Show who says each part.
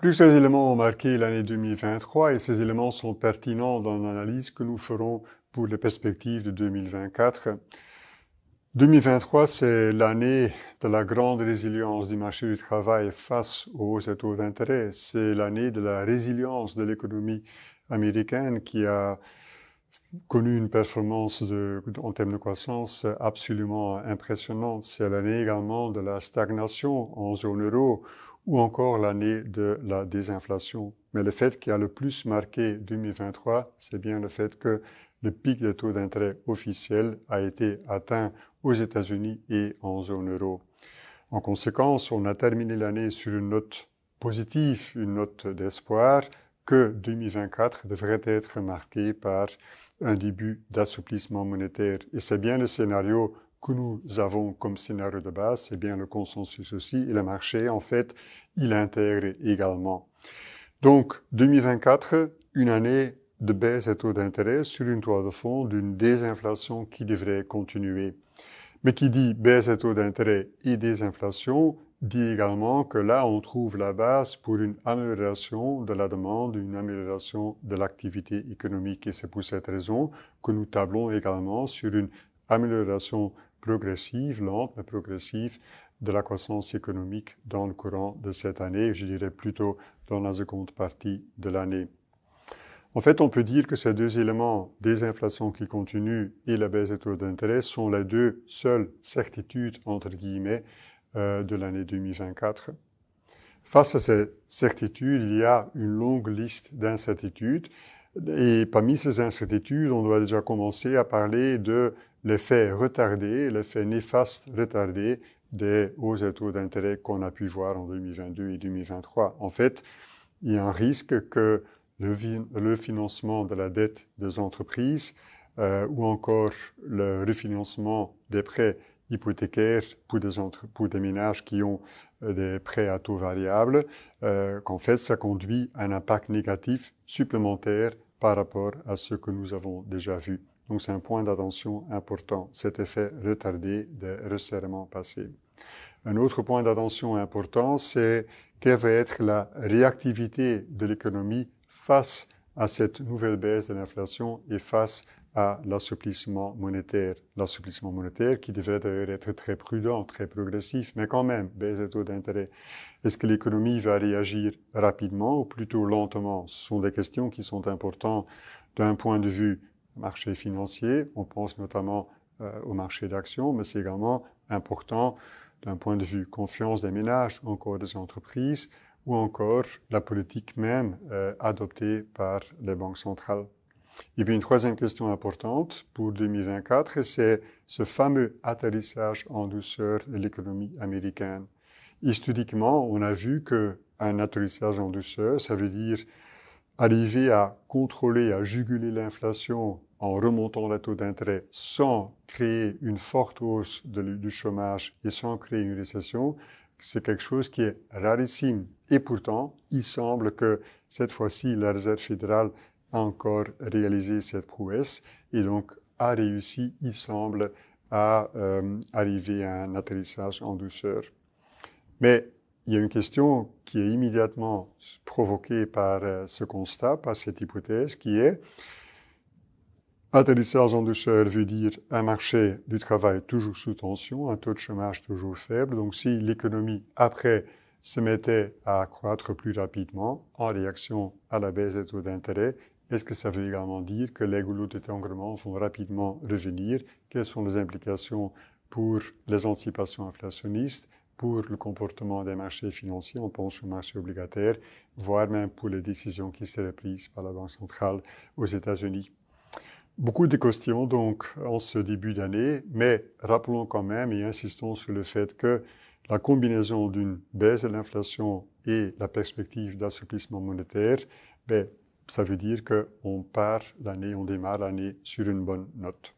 Speaker 1: Plusieurs éléments ont marqué l'année 2023 et ces éléments sont pertinents dans l'analyse que nous ferons pour les perspectives de 2024. 2023, c'est l'année de la grande résilience du marché du travail face aux taux d'intérêt. C'est l'année de la résilience de l'économie américaine qui a connu une performance de, en termes de croissance absolument impressionnante. C'est l'année également de la stagnation en zone euro ou encore l'année de la désinflation. Mais le fait qui a le plus marqué 2023, c'est bien le fait que le pic des taux d'intérêt officiels a été atteint aux États-Unis et en zone euro. En conséquence, on a terminé l'année sur une note positive, une note d'espoir que 2024 devrait être marqué par un début d'assouplissement monétaire. Et c'est bien le scénario que nous avons comme scénario de base, c'est bien le consensus aussi, et le marché, en fait, il intègre également. Donc, 2024, une année de baisse des taux d'intérêt sur une toile de fond d'une désinflation qui devrait continuer. Mais qui dit baisse des taux d'intérêt et désinflation dit également que là, on trouve la base pour une amélioration de la demande, une amélioration de l'activité économique. Et c'est pour cette raison que nous tablons également sur une amélioration progressive, lente, mais progressive de la croissance économique dans le courant de cette année, je dirais plutôt dans la seconde partie de l'année. En fait, on peut dire que ces deux éléments, désinflation qui continue et la baisse des taux d'intérêt, sont les deux seules certitudes, entre guillemets, euh, de l'année 2024. Face à ces certitudes, il y a une longue liste d'incertitudes. Et parmi ces incertitudes, on doit déjà commencer à parler de l'effet retardé, l'effet néfaste retardé des hauts taux d'intérêt qu'on a pu voir en 2022 et 2023. En fait, il y a un risque que le, financement de la dette des entreprises euh, ou encore le refinancement des prêts hypothécaires pour des, ménages qui ont euh, des prêts à taux variable, euh, qu'en fait, ça conduit à un impact négatif supplémentaire par rapport à ce que nous avons déjà vu. Donc c'est un point d'attention important, cet effet retardé des resserrements passés. Un autre point d'attention important, c'est quelle va être la réactivité de l'économie face à cette nouvelle baisse de l'inflation et face à l'assouplissement monétaire. L'assouplissement monétaire qui devrait d'ailleurs être très prudent, très progressif, mais quand même, baisse des taux d'intérêt. Est-ce que l'économie va réagir rapidement ou plutôt lentement Ce sont des questions qui sont importantes d'un point de vue marché financier, on pense notamment euh, au marché d'actions, mais c'est également important d'un point de vue confiance des ménages, encore des entreprises, ou encore la politique même euh, adoptée par les banques centrales. Et puis une troisième question importante pour 2024, c'est ce fameux atterrissage en douceur de l'économie américaine. Historiquement, on a vu que un atterrissage en douceur, ça veut dire arriver à contrôler, à juguler l'inflation en remontant le taux d'intérêt sans créer une forte hausse du chômage et sans créer une récession, c'est quelque chose qui est rarissime. Et pourtant, il semble que cette fois-ci, la Réserve fédérale a encore réalisé cette prouesse et donc a réussi, il semble, à euh, arriver à un atterrissage en douceur. Mais il y a une question qui est immédiatement provoquée par euh, ce constat, par cette hypothèse, qui est atterrissage en douceur veut dire un marché du travail toujours sous tension, un taux de chômage toujours faible. Donc si l'économie, après, se mettait à croître plus rapidement en réaction à la baisse des taux d'intérêt, est-ce que ça veut également dire que les goulots d'étanglement vont rapidement revenir Quelles sont les implications pour les anticipations inflationnistes pour le comportement des marchés financiers, on pense au marché obligataire, voire même pour les décisions qui seraient prises par la Banque centrale aux États-Unis. Beaucoup de questions donc en ce début d'année, mais rappelons quand même et insistons sur le fait que la combinaison d'une baisse de l'inflation et la perspective d'assouplissement monétaire, ben, ça veut dire qu'on part l'année, on démarre l'année sur une bonne note.